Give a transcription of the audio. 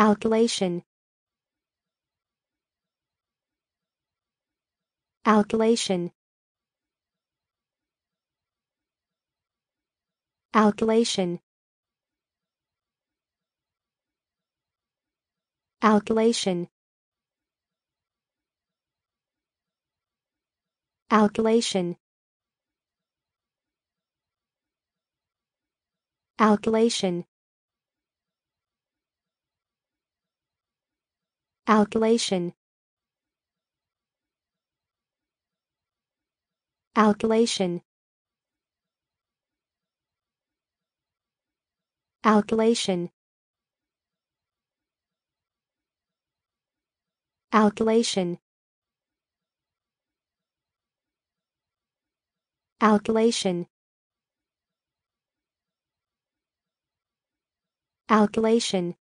Alkylation Alkylation Alkylation Alkylation Alkylation Alkylation alkylation alkylation alkylation alkylation alkylation alkylation